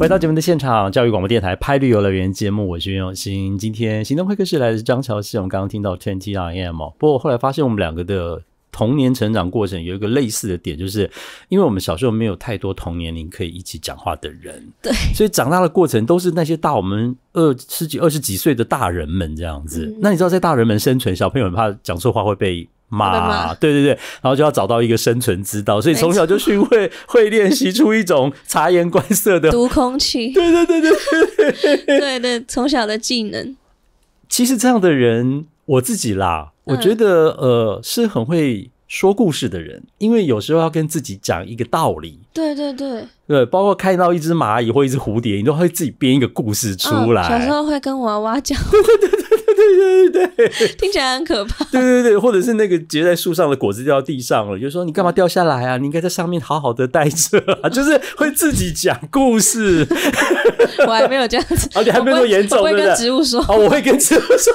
回到节目的现场，教育广播电台《拍律游乐园》节目，我是袁永新。今天行动会客室来的是张乔西，我们刚刚听到天气啊，夜猫。不过后来发现我们两个的。童年成长过程有一个类似的点，就是因为我们小时候没有太多同年龄可以一起讲话的人，对，所以长大的过程都是那些大我们二十几、二十几岁的大人们这样子。那你知道，在大人们生存，小朋友怕讲错话会被骂，对对对，然后就要找到一个生存之道，所以从小就学会 会练习出一种察言观色的读空气，对对对对对对对，从小的技能。其实这样的人，我自己啦。我觉得呃是很会说故事的人，因为有时候要跟自己讲一个道理。对对对对，包括看到一只蚂蚁或一只蝴蝶，你都会自己编一个故事出来。小时候会跟娃娃讲。对对对对对对对，听起来很可怕。对对对，或者是那个结在树上的果子掉到地上了，就是、说你干嘛掉下来啊？你应该在上面好好的待着。就是会自己讲故事。我还没有这样子，而且还没有那么严重，我会跟植物说。哦，我会跟植物说。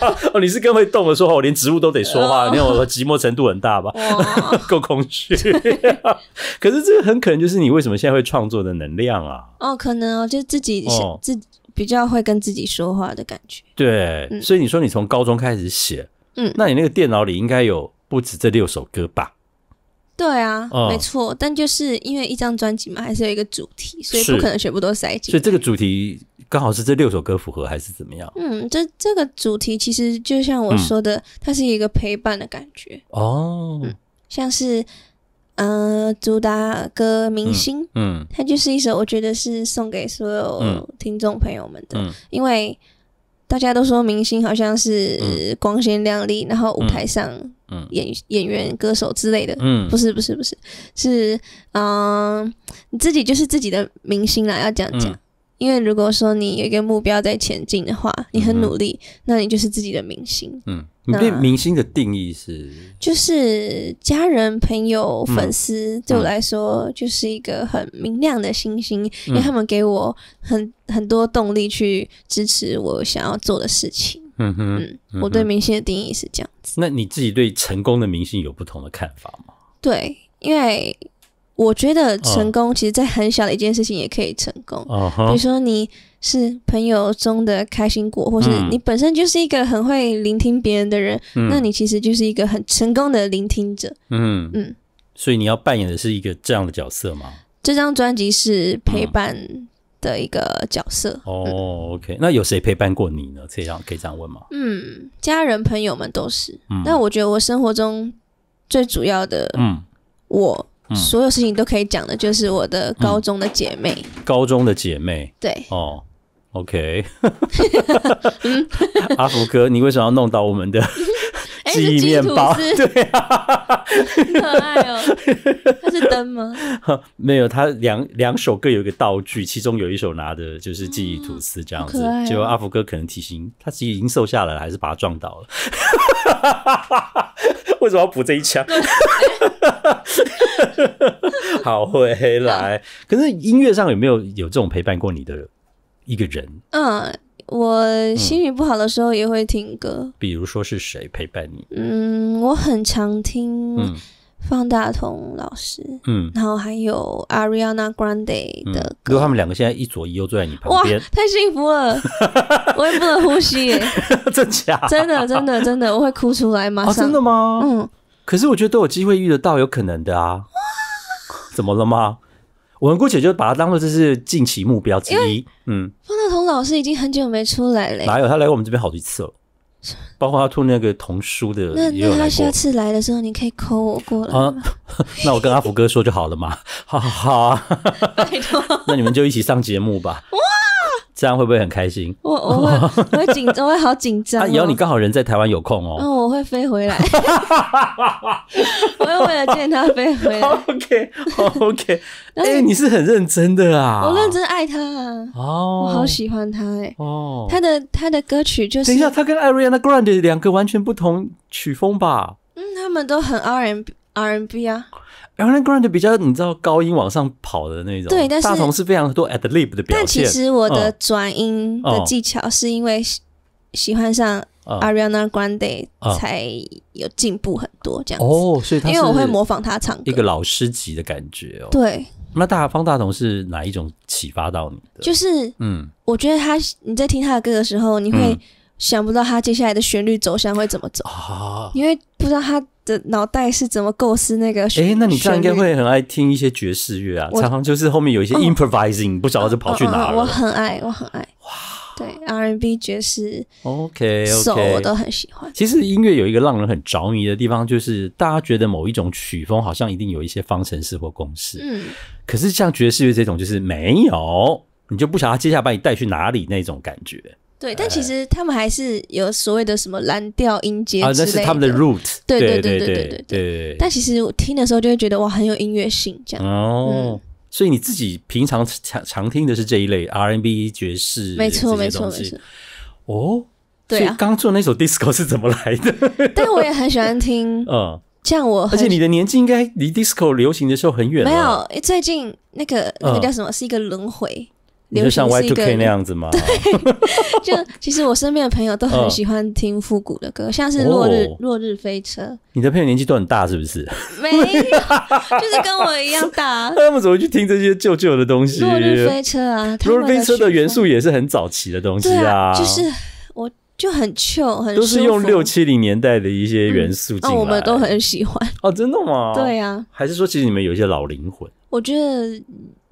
哦，你是更会动的说话，我连植物都得说话。你看我寂寞程度很大吧，够空虚。可是这个很可能就是你为什么现在会创作的能量啊。哦，可能哦，就自己自比较会跟自己说话的感觉。对，所以你说你从高中开始写，嗯，那你那个电脑里应该有不止这六首歌吧？对啊，没错，但就是因为一张专辑嘛，还是有一个主题，所以不可能全部都塞进。所以这个主题刚好是这六首歌符合，还是怎么样？嗯，这这个主题其实就像我说的，它是一个陪伴的感觉哦，像是呃主打歌《明星》，嗯，它就是一首我觉得是送给所有听众朋友们的，因为大家都说明星好像是光鲜亮丽，然后舞台上。演演员、歌手之类的，嗯，不是，不是，不是，是，嗯，你自己就是自己的明星啦，要这样讲。因为如果说你有一个目标在前进的话，你很努力，那你就是自己的明星。嗯，你对明星的定义是？就是家人、朋友、粉丝，对我来说就是一个很明亮的星星，因为他们给我很很多动力去支持我想要做的事情。嗯哼，我对明星的定义是这样子。那你自己对成功的明星有不同的看法吗？对，因为我觉得成功，其实在很小的一件事情也可以成功。比如说你是朋友中的开心果，或是你本身就是一个很会聆听别人的人，那你其实就是一个很成功的聆听者。嗯嗯，所以你要扮演的是一个这样的角色吗？这张专辑是陪伴。的一个角色哦，OK，那有谁陪伴过你呢？这样可以这样问吗？嗯，家人朋友们都是。那我觉得我生活中最主要的，嗯，我所有事情都可以讲的，就是我的高中的姐妹。高中的姐妹，对哦，OK，阿福哥，你为什么要弄到我们的？记忆面包，对啊，很可爱哦。他是灯吗？没有，他两两手各有一个道具，其中有一手拿的就是记忆吐司这样子。就阿福哥可能体型，他其实已经瘦下来了，还是把他撞倒了。为什么要补这一枪？好，回来。可是音乐上有没有有这种陪伴过你的一个人？嗯。我心情不好的时候也会听歌，比如说是谁陪伴你？嗯，我很常听方大同老师，嗯，然后还有 Ariana Grande 的歌。他们两个现在一左一右坐在你旁边，太幸福了，我也不能呼吸，真假？真的，真的，真的，我会哭出来吗？真的吗？嗯。可是我觉得都有机会遇得到，有可能的啊。怎么了吗？我们姑且就把它当做这是近期目标之一，嗯。老师已经很久没出来了，哪有他来过我们这边好几次了，包括他吐那个童书的。那那他下次来的时候，你可以扣我过来。那我跟阿福哥说就好了嘛。好好好，拜托。那你们就一起上节目吧。这样会不会很开心？我我会我会紧张，我会好紧张。那以后你刚好人在台湾有空哦。嗯，我会飞回来，我会为了见他飞回来。O K O K，哎，你是很认真的啊！我认真爱他啊！哦，我好喜欢他哎！哦，他的他的歌曲就是……等一下，他跟 Ariana Grande 两个完全不同曲风吧？嗯，他们都很 R and。R N B 啊，Ariana Grande 比较，你知道高音往上跑的那种，对，但是大同是非常多 a t l i p 的表现。那其实我的转音的技巧是因为喜欢上 Ariana Grande 才有进步很多这样子。哦，所以因为我会模仿他唱歌，一个老师级的感觉哦。对。那大方大同是哪一种启发到你？的？就是嗯，我觉得他，你在听他的歌的时候，你会。想不到他接下来的旋律走向会怎么走，因为不知道他的脑袋是怎么构思那个。旋哎，那你这样应该会很爱听一些爵士乐啊，常常就是后面有一些 improvising，不知道就跑去哪了。我很爱，我很爱。哇，对，R&B 爵士，OK OK，我都很喜欢。其实音乐有一个让人很着迷的地方，就是大家觉得某一种曲风好像一定有一些方程式或公式，嗯，可是像爵士乐这种，就是没有，你就不晓得接下来把你带去哪里那种感觉。对，但其实他们还是有所谓的什么蓝调音阶啊，那是他们的 root。对对对对对对对。但其实听的时候就会觉得哇，很有音乐性这样。哦，所以你自己平常常常听的是这一类 R N B、爵士。没错没错没错。哦，对啊。刚做那首 disco 是怎么来的？但我也很喜欢听。嗯，这样我。而且你的年纪应该离 disco 流行的时候很远没有，最近那个那个叫什么，是一个轮回。你就像 Y T o K 那样子吗？对，就其实我身边的朋友都很喜欢听复古的歌，像是《落日》《落日飞车》。你的朋友年纪都很大，是不是？没有，就是跟我一样大。那 他们怎么去听这些旧旧的东西？落日飞车啊，落日飞车的元素也是很早期的东西啊。就是我就很旧，很都是用六七零年代的一些元素进来。我们都很喜欢哦，真的吗？对呀。还是说，其实你们有一些老灵魂？我觉得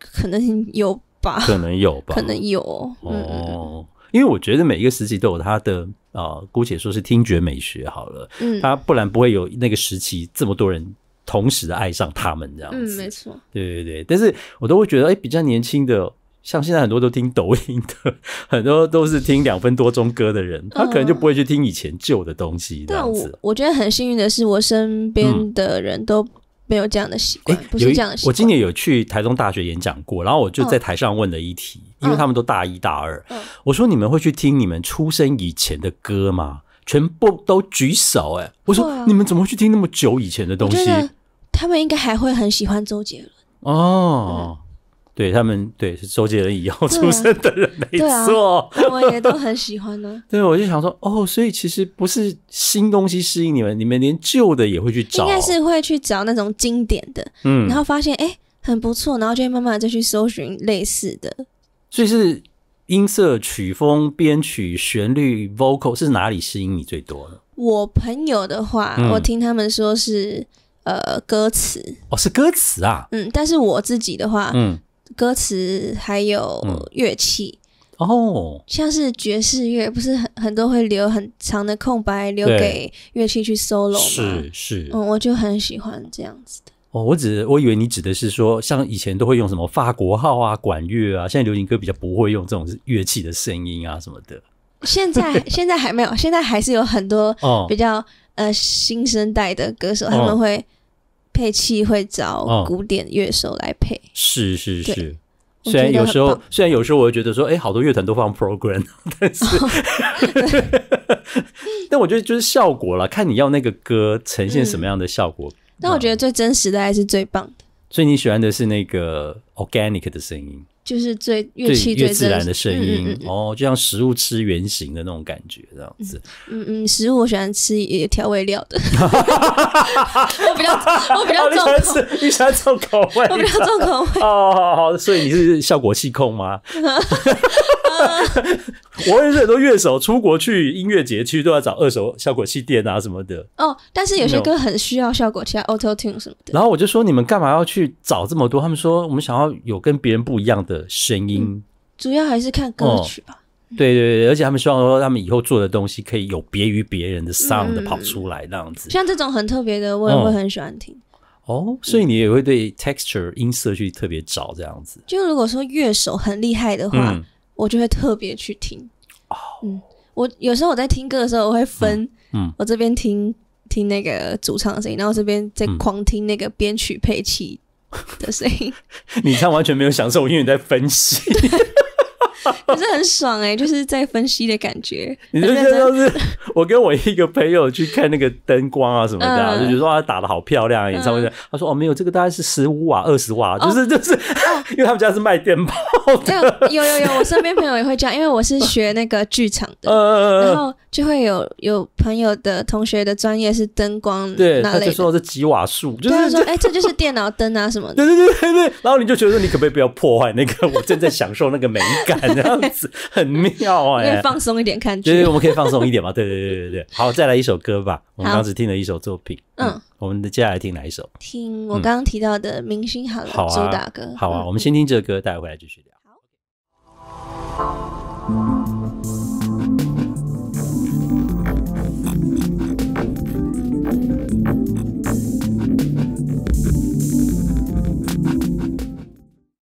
可能有。可能有吧，可能有哦，因为我觉得每一个时期都有它的啊，姑且说是听觉美学好了，嗯，它不然不会有那个时期这么多人同时爱上他们这样子，嗯，没错，对对对，但是我都会觉得，哎，比较年轻的，像现在很多都听抖音的，很多都是听两分多钟歌的人，他可能就不会去听以前旧的东西这样子。我觉得很幸运的是，我身边的人都。没有这样的习惯，不是这样的习惯。我今年有去台中大学演讲过，然后我就在台上问了一题，因为他们都大一、大二，我说你们会去听你们出生以前的歌吗？全部都举手。哎，我说你们怎么去听那么久以前的东西？他们应该还会很喜欢周杰伦哦。对他们，对是周杰伦以后出生的人 没错，我也都很喜欢呢。对，我就想说哦，所以其实不是新东西适应你们，你们连旧的也会去找，应该是会去找那种经典的，嗯，然后发现哎很不错，然后就会慢慢再去搜寻类似的。所以是音色、曲风、编曲、旋律、vocal 是哪里吸引你最多呢？我朋友的话，我听他们说是呃歌词哦，是歌词啊，嗯，但是我自己的话，嗯。歌词还有乐器哦，像是爵士乐，不是很很多会留很长的空白留给乐器去 solo 吗？是是，嗯，我就很喜欢这样子的。哦，我指我以为你指的是说，像以前都会用什么法国号啊、管乐啊，现在流行歌比较不会用这种乐器的声音啊什么的。现在 现在还没有，现在还是有很多比较呃新生代的歌手他们会。配器会找古典乐手来配，是是是。虽然有时候，虽然有时候我会觉得说，哎，好多乐团都放 program，但是，但我觉得就是效果了，看你要那个歌呈现什么样的效果。但我觉得最真实的还是最棒的。所以你喜欢的是那个 organic 的声音。就是最乐器最自然的声音哦，就像食物吃原形的那种感觉这样子。嗯嗯，食物我喜欢吃调味料的。我比较 我比较重，你喜欢重口味？我比较重口味。哦，好，好，所以你是效果器控吗？我认识很多乐手，出国去音乐节去都要找二手效果器店啊什么的。哦，但是有些歌很需要效果器，auto tune 什么的。然后我就说，你们干嘛要去找这么多？他们说，我们想要有跟别人不一样的声音。主要还是看歌曲吧。对对对，而且他们希望说，他们以后做的东西可以有别于别人的 sound 跑出来，那样子。像这种很特别的，我也会很喜欢听。哦，所以你也会对 texture 音色去特别找这样子。就如果说乐手很厉害的话。我就会特别去听，嗯，我有时候我在听歌的时候，我会分，嗯，我这边听听那个主唱的声音，然后这边在狂听那个编曲配器的声音。你唱完全没有享受，因为你在分析。可是很爽哎，就是在分析的感觉。你就说，就是我跟我一个朋友去看那个灯光啊什么的，就觉得哇，打的好漂亮啊！演唱会。的他说哦，没有，这个大概是十五瓦、二十瓦，就是 就是，因为他们家是卖电泡的。有有有，我身边朋友也会这样，因为我是学那个剧场的，然后。就会有有朋友的同学的专业是灯光，对，他就说是几瓦数，就是说，哎，这就是电脑灯啊什么的。对对对对对，然后你就觉得说，你可不可以不要破坏那个我正在享受那个美感这样子，很妙哎，可以放松一点看剧。对，我们可以放松一点嘛，对对对对对。好，再来一首歌吧，我们当时听了一首作品，嗯，我们的接下来听哪一首？听我刚刚提到的明星好了主打歌，好啊，我们先听这个歌，待会回来继续聊。